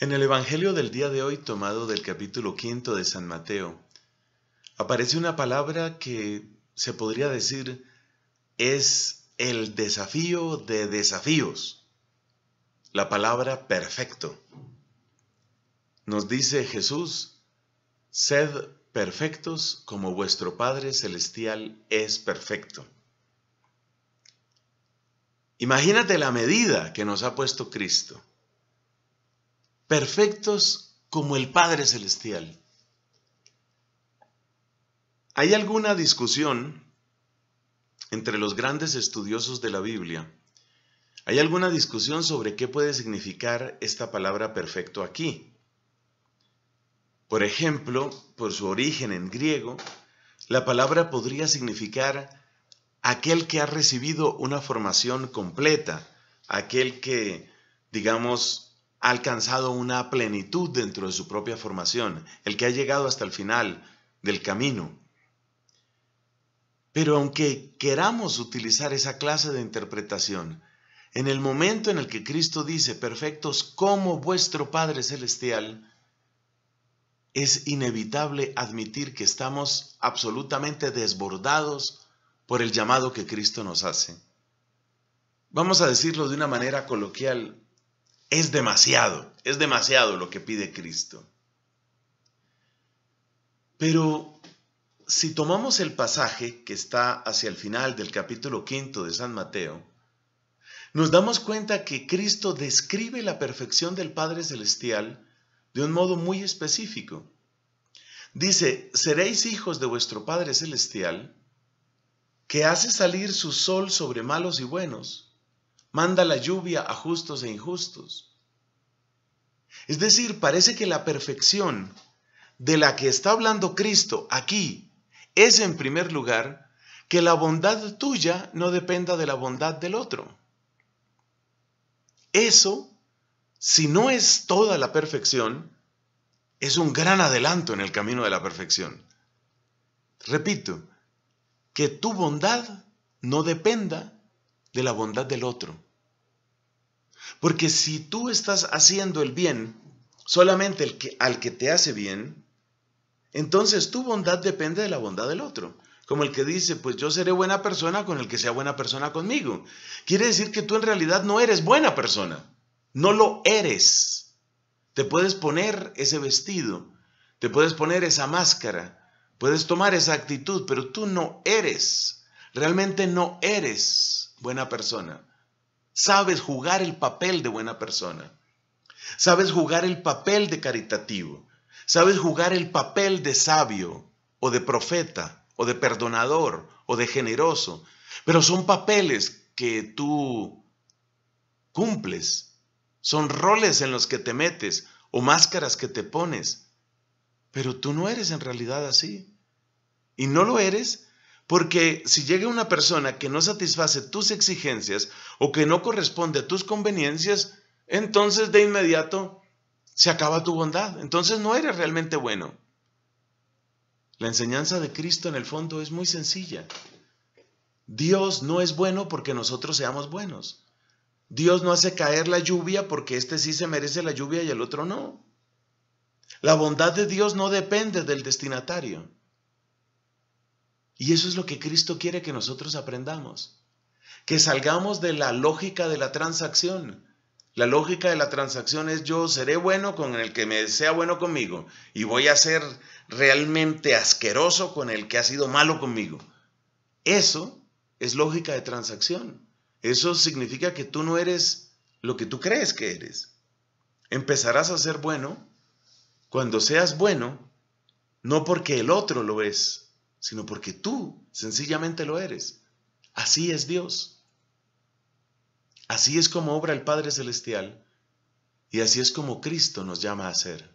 En el Evangelio del día de hoy, tomado del capítulo quinto de San Mateo, aparece una palabra que se podría decir es el desafío de desafíos, la palabra perfecto. Nos dice Jesús, sed perfectos como vuestro Padre Celestial es perfecto. Imagínate la medida que nos ha puesto Cristo perfectos como el Padre Celestial. ¿Hay alguna discusión entre los grandes estudiosos de la Biblia? ¿Hay alguna discusión sobre qué puede significar esta palabra perfecto aquí? Por ejemplo, por su origen en griego, la palabra podría significar aquel que ha recibido una formación completa, aquel que, digamos, alcanzado una plenitud dentro de su propia formación, el que ha llegado hasta el final del camino. Pero aunque queramos utilizar esa clase de interpretación, en el momento en el que Cristo dice, perfectos como vuestro Padre Celestial, es inevitable admitir que estamos absolutamente desbordados por el llamado que Cristo nos hace. Vamos a decirlo de una manera coloquial, es demasiado, es demasiado lo que pide Cristo. Pero si tomamos el pasaje que está hacia el final del capítulo quinto de San Mateo, nos damos cuenta que Cristo describe la perfección del Padre Celestial de un modo muy específico. Dice, seréis hijos de vuestro Padre Celestial, que hace salir su sol sobre malos y buenos, manda la lluvia a justos e injustos. Es decir, parece que la perfección de la que está hablando Cristo aquí es en primer lugar que la bondad tuya no dependa de la bondad del otro. Eso, si no es toda la perfección, es un gran adelanto en el camino de la perfección. Repito, que tu bondad no dependa de la bondad del otro. Porque si tú estás haciendo el bien solamente el al que te hace bien, entonces tu bondad depende de la bondad del otro. Como el que dice, pues yo seré buena persona con el que sea buena persona conmigo. Quiere decir que tú en realidad no eres buena persona. No lo eres. Te puedes poner ese vestido, te puedes poner esa máscara, puedes tomar esa actitud, pero tú no eres. Realmente no eres buena persona. Sabes jugar el papel de buena persona. Sabes jugar el papel de caritativo. Sabes jugar el papel de sabio o de profeta o de perdonador o de generoso. Pero son papeles que tú cumples. Son roles en los que te metes o máscaras que te pones. Pero tú no eres en realidad así. Y no lo eres porque si llega una persona que no satisface tus exigencias o que no corresponde a tus conveniencias, entonces de inmediato se acaba tu bondad. Entonces no eres realmente bueno. La enseñanza de Cristo en el fondo es muy sencilla. Dios no es bueno porque nosotros seamos buenos. Dios no hace caer la lluvia porque este sí se merece la lluvia y el otro no. La bondad de Dios no depende del destinatario. Y eso es lo que Cristo quiere que nosotros aprendamos. Que salgamos de la lógica de la transacción. La lógica de la transacción es yo seré bueno con el que me sea bueno conmigo y voy a ser realmente asqueroso con el que ha sido malo conmigo. Eso es lógica de transacción. Eso significa que tú no eres lo que tú crees que eres. Empezarás a ser bueno cuando seas bueno, no porque el otro lo es, sino porque tú sencillamente lo eres. Así es Dios. Así es como obra el Padre Celestial y así es como Cristo nos llama a ser.